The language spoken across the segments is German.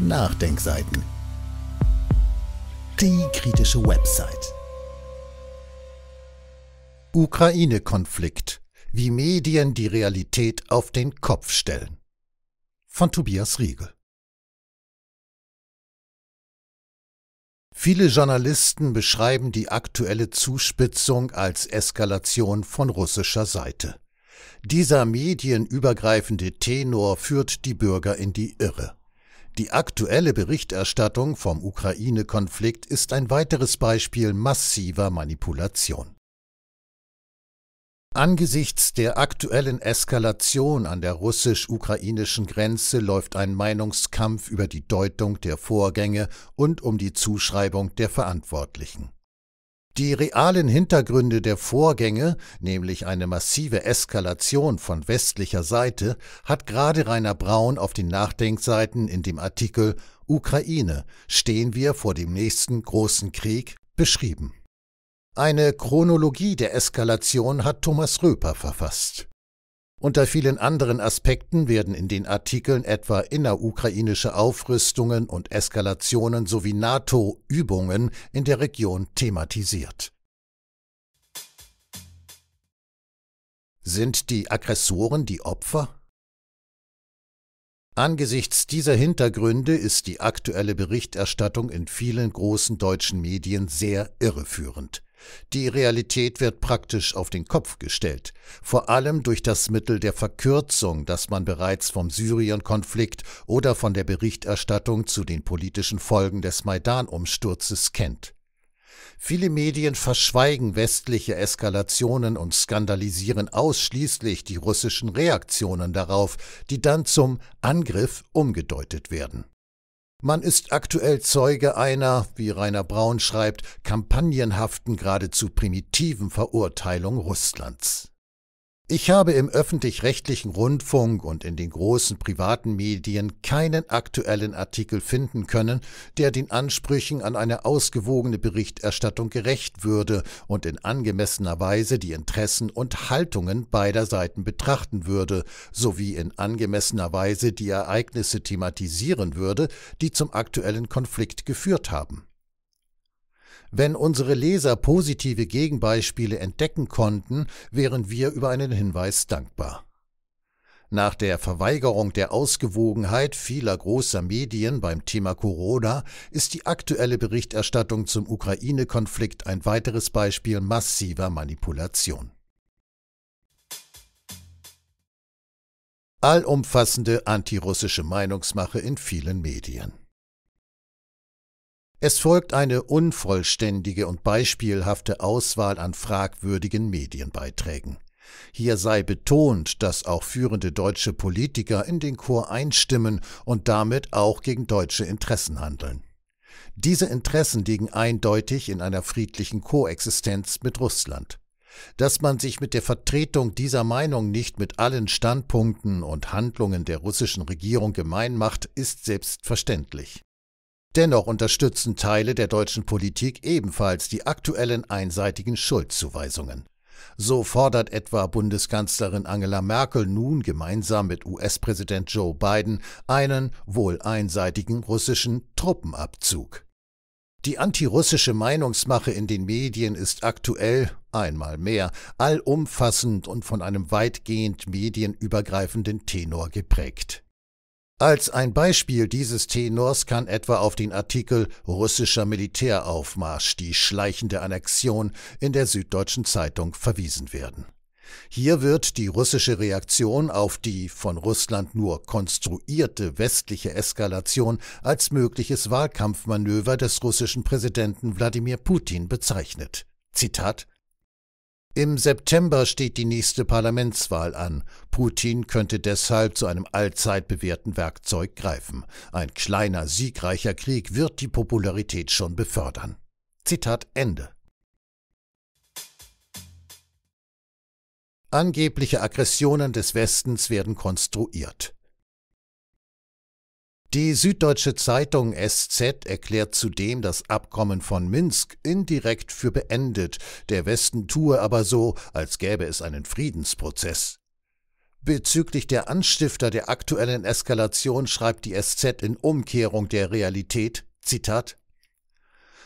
Nachdenkseiten. Die kritische Website. Ukraine-Konflikt. Wie Medien die Realität auf den Kopf stellen. Von Tobias Riegel. Viele Journalisten beschreiben die aktuelle Zuspitzung als Eskalation von russischer Seite. Dieser medienübergreifende Tenor führt die Bürger in die Irre. Die aktuelle Berichterstattung vom Ukraine-Konflikt ist ein weiteres Beispiel massiver Manipulation. Angesichts der aktuellen Eskalation an der russisch-ukrainischen Grenze läuft ein Meinungskampf über die Deutung der Vorgänge und um die Zuschreibung der Verantwortlichen. Die realen Hintergründe der Vorgänge, nämlich eine massive Eskalation von westlicher Seite, hat gerade Rainer Braun auf den Nachdenkseiten in dem Artikel Ukraine stehen wir vor dem nächsten großen Krieg beschrieben. Eine Chronologie der Eskalation hat Thomas Röper verfasst. Unter vielen anderen Aspekten werden in den Artikeln etwa innerukrainische Aufrüstungen und Eskalationen sowie NATO-Übungen in der Region thematisiert. Sind die Aggressoren die Opfer? Angesichts dieser Hintergründe ist die aktuelle Berichterstattung in vielen großen deutschen Medien sehr irreführend. Die Realität wird praktisch auf den Kopf gestellt, vor allem durch das Mittel der Verkürzung, das man bereits vom Syrien-Konflikt oder von der Berichterstattung zu den politischen Folgen des Maidan-Umsturzes kennt. Viele Medien verschweigen westliche Eskalationen und skandalisieren ausschließlich die russischen Reaktionen darauf, die dann zum Angriff umgedeutet werden man ist aktuell Zeuge einer, wie Rainer Braun schreibt, kampagnenhaften, geradezu primitiven Verurteilung Russlands. Ich habe im öffentlich-rechtlichen Rundfunk und in den großen privaten Medien keinen aktuellen Artikel finden können, der den Ansprüchen an eine ausgewogene Berichterstattung gerecht würde und in angemessener Weise die Interessen und Haltungen beider Seiten betrachten würde, sowie in angemessener Weise die Ereignisse thematisieren würde, die zum aktuellen Konflikt geführt haben. Wenn unsere Leser positive Gegenbeispiele entdecken konnten, wären wir über einen Hinweis dankbar. Nach der Verweigerung der Ausgewogenheit vieler großer Medien beim Thema Corona ist die aktuelle Berichterstattung zum Ukraine-Konflikt ein weiteres Beispiel massiver Manipulation. Allumfassende antirussische Meinungsmache in vielen Medien. Es folgt eine unvollständige und beispielhafte Auswahl an fragwürdigen Medienbeiträgen. Hier sei betont, dass auch führende deutsche Politiker in den Chor einstimmen und damit auch gegen deutsche Interessen handeln. Diese Interessen liegen eindeutig in einer friedlichen Koexistenz mit Russland. Dass man sich mit der Vertretung dieser Meinung nicht mit allen Standpunkten und Handlungen der russischen Regierung gemein macht, ist selbstverständlich. Dennoch unterstützen Teile der deutschen Politik ebenfalls die aktuellen einseitigen Schuldzuweisungen. So fordert etwa Bundeskanzlerin Angela Merkel nun gemeinsam mit US-Präsident Joe Biden einen wohl einseitigen russischen Truppenabzug. Die antirussische Meinungsmache in den Medien ist aktuell, einmal mehr, allumfassend und von einem weitgehend medienübergreifenden Tenor geprägt. Als ein Beispiel dieses Tenors kann etwa auf den Artikel Russischer Militäraufmarsch, die schleichende Annexion in der Süddeutschen Zeitung verwiesen werden. Hier wird die russische Reaktion auf die von Russland nur konstruierte westliche Eskalation als mögliches Wahlkampfmanöver des russischen Präsidenten Wladimir Putin bezeichnet. Zitat im September steht die nächste Parlamentswahl an. Putin könnte deshalb zu einem allzeit bewährten Werkzeug greifen. Ein kleiner, siegreicher Krieg wird die Popularität schon befördern. Zitat Ende. Angebliche Aggressionen des Westens werden konstruiert. Die Süddeutsche Zeitung SZ erklärt zudem das Abkommen von Minsk indirekt für beendet, der Westen tue aber so, als gäbe es einen Friedensprozess. Bezüglich der Anstifter der aktuellen Eskalation schreibt die SZ in Umkehrung der Realität, Zitat,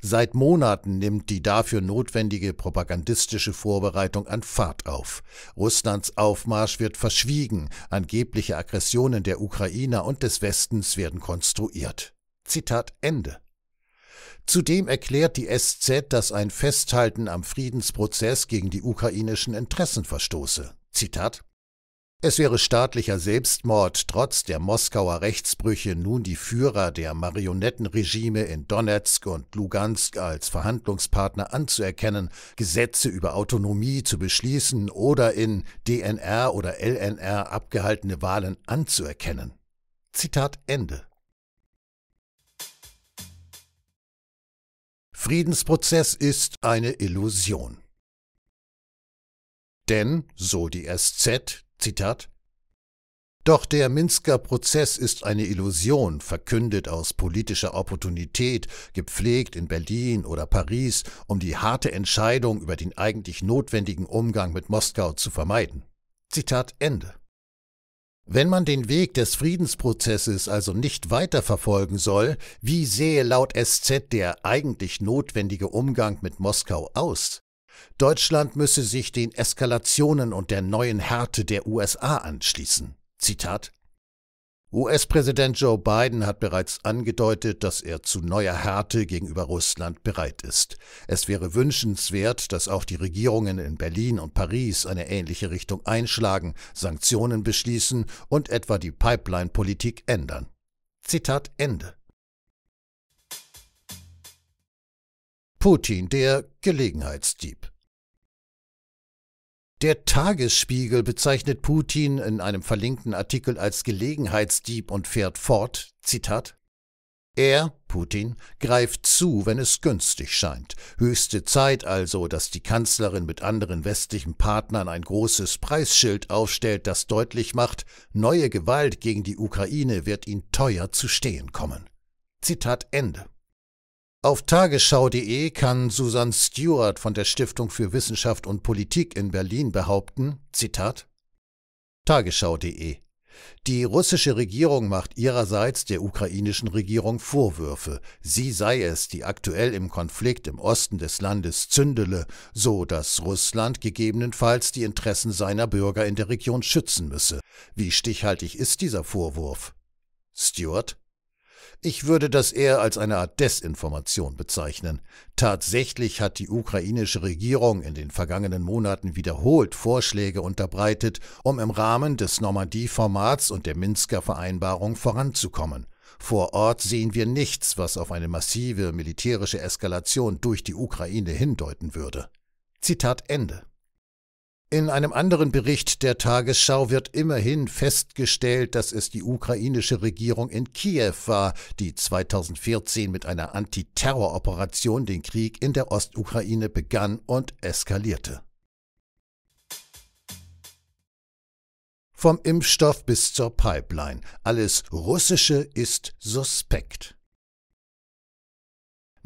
Seit Monaten nimmt die dafür notwendige propagandistische Vorbereitung an Fahrt auf. Russlands Aufmarsch wird verschwiegen, angebliche Aggressionen der Ukrainer und des Westens werden konstruiert. Zitat Ende. Zudem erklärt die SZ, dass ein Festhalten am Friedensprozess gegen die ukrainischen Interessen verstoße. Zitat es wäre staatlicher Selbstmord, trotz der Moskauer Rechtsbrüche nun die Führer der Marionettenregime in Donetsk und Lugansk als Verhandlungspartner anzuerkennen, Gesetze über Autonomie zu beschließen oder in DNR oder LNR abgehaltene Wahlen anzuerkennen. Zitat Ende. Friedensprozess ist eine Illusion. Denn, so die SZ, Zitat Doch der Minsker Prozess ist eine Illusion, verkündet aus politischer Opportunität, gepflegt in Berlin oder Paris, um die harte Entscheidung über den eigentlich notwendigen Umgang mit Moskau zu vermeiden. Zitat Ende. Wenn man den Weg des Friedensprozesses also nicht weiterverfolgen soll, wie sähe laut SZ der eigentlich notwendige Umgang mit Moskau aus? Deutschland müsse sich den Eskalationen und der neuen Härte der USA anschließen. Zitat US-Präsident Joe Biden hat bereits angedeutet, dass er zu neuer Härte gegenüber Russland bereit ist. Es wäre wünschenswert, dass auch die Regierungen in Berlin und Paris eine ähnliche Richtung einschlagen, Sanktionen beschließen und etwa die Pipeline-Politik ändern. Zitat Ende. Putin, der Gelegenheitsdieb. Der Tagesspiegel bezeichnet Putin in einem verlinkten Artikel als Gelegenheitsdieb und fährt fort, Zitat, er, Putin, greift zu, wenn es günstig scheint. Höchste Zeit also, dass die Kanzlerin mit anderen westlichen Partnern ein großes Preisschild aufstellt, das deutlich macht, neue Gewalt gegen die Ukraine wird ihn teuer zu stehen kommen. Zitat Ende. Auf tagesschau.de kann Susan Stewart von der Stiftung für Wissenschaft und Politik in Berlin behaupten, Zitat, Tagesschau.de die russische Regierung macht ihrerseits der ukrainischen Regierung Vorwürfe. Sie sei es, die aktuell im Konflikt im Osten des Landes zündele, so dass Russland gegebenenfalls die Interessen seiner Bürger in der Region schützen müsse. Wie stichhaltig ist dieser Vorwurf? Stewart? Ich würde das eher als eine Art Desinformation bezeichnen. Tatsächlich hat die ukrainische Regierung in den vergangenen Monaten wiederholt Vorschläge unterbreitet, um im Rahmen des Normandie-Formats und der Minsker Vereinbarung voranzukommen. Vor Ort sehen wir nichts, was auf eine massive militärische Eskalation durch die Ukraine hindeuten würde. Zitat Ende. In einem anderen Bericht der Tagesschau wird immerhin festgestellt, dass es die ukrainische Regierung in Kiew war, die 2014 mit einer Antiterroroperation den Krieg in der Ostukraine begann und eskalierte. Vom Impfstoff bis zur Pipeline. Alles Russische ist suspekt.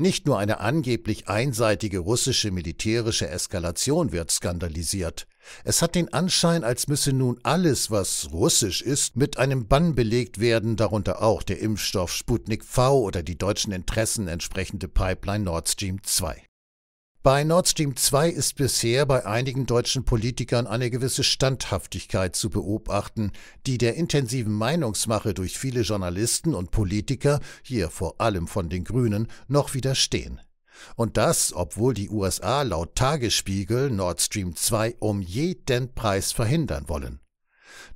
Nicht nur eine angeblich einseitige russische militärische Eskalation wird skandalisiert. Es hat den Anschein, als müsse nun alles, was russisch ist, mit einem Bann belegt werden, darunter auch der Impfstoff Sputnik V oder die deutschen Interessen entsprechende Pipeline Nord Stream 2. Bei Nord Stream 2 ist bisher bei einigen deutschen Politikern eine gewisse Standhaftigkeit zu beobachten, die der intensiven Meinungsmache durch viele Journalisten und Politiker, hier vor allem von den Grünen, noch widerstehen. Und das, obwohl die USA laut Tagesspiegel Nord Stream 2 um jeden Preis verhindern wollen.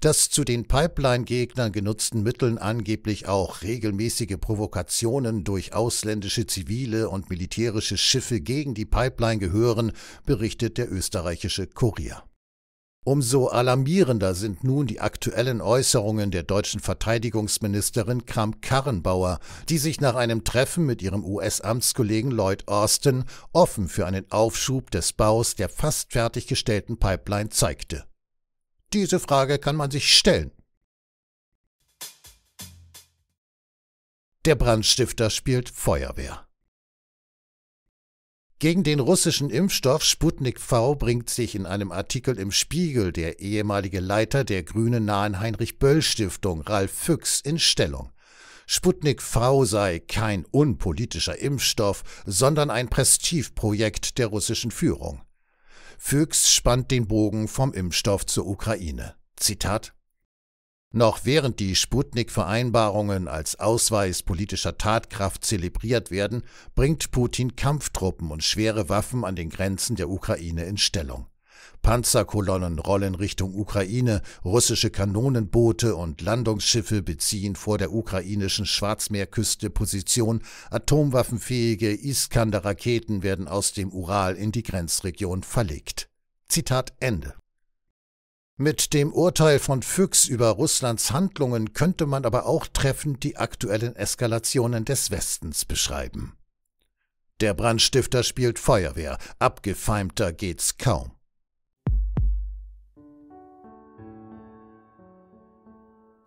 Dass zu den Pipeline-Gegnern genutzten Mitteln angeblich auch regelmäßige Provokationen durch ausländische zivile und militärische Schiffe gegen die Pipeline gehören, berichtet der österreichische Kurier. Umso alarmierender sind nun die aktuellen Äußerungen der deutschen Verteidigungsministerin Kramp-Karrenbauer, die sich nach einem Treffen mit ihrem US-Amtskollegen Lloyd Austin offen für einen Aufschub des Baus der fast fertiggestellten Pipeline zeigte. Diese Frage kann man sich stellen. Der Brandstifter spielt Feuerwehr. Gegen den russischen Impfstoff Sputnik V bringt sich in einem Artikel im Spiegel der ehemalige Leiter der grünen nahen Heinrich Böll Stiftung, Ralf Füchs, in Stellung. Sputnik V sei kein unpolitischer Impfstoff, sondern ein Prestigeprojekt der russischen Führung. Füchs spannt den Bogen vom Impfstoff zur Ukraine. Zitat noch während die Sputnik-Vereinbarungen als Ausweis politischer Tatkraft zelebriert werden, bringt Putin Kampftruppen und schwere Waffen an den Grenzen der Ukraine in Stellung. Panzerkolonnen rollen Richtung Ukraine, russische Kanonenboote und Landungsschiffe beziehen vor der ukrainischen Schwarzmeerküste Position, atomwaffenfähige Iskander-Raketen werden aus dem Ural in die Grenzregion verlegt. Zitat Ende. Mit dem Urteil von Füchs über Russlands Handlungen könnte man aber auch treffend die aktuellen Eskalationen des Westens beschreiben. Der Brandstifter spielt Feuerwehr, abgefeimter geht's kaum.